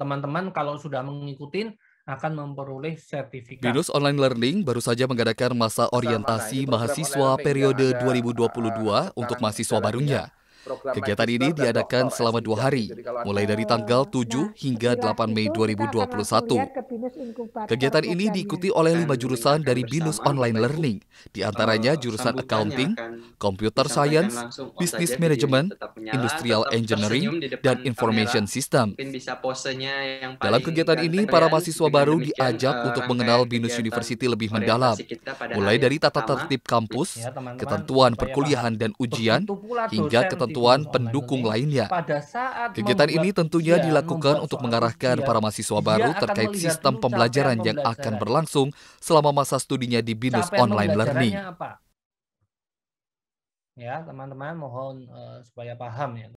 teman-teman kalau sudah mengikuti akan memperoleh sertifikat. Binus Online Learning baru saja mengadakan masa orientasi mahasiswa periode 2022 untuk mahasiswa barunya. Kegiatan ini diadakan selama dua hari, mulai dari tanggal 7 nah, hingga 8 Mei 2021. Kegiatan ini diikuti oleh lima jurusan dari BINUS Online Learning, di antaranya eh, jurusan Accounting, Computer Science, Business Management, Industrial Engineering, dan Information System. Dalam kegiatan ini, para mahasiswa baru diajak eh, untuk mengenal BINUS University lebih mendalam, mulai dari tata tertib kampus, ya, ketentuan perkuliahan dan ujian, hingga ketentuan Bantuan pendukung lainnya. Kegiatan ini tentunya dilakukan untuk mengarahkan para mahasiswa baru terkait sistem pembelajaran yang akan berlangsung selama masa studinya di BINUS Online Learning. Ya, teman-teman mohon uh, supaya paham ya.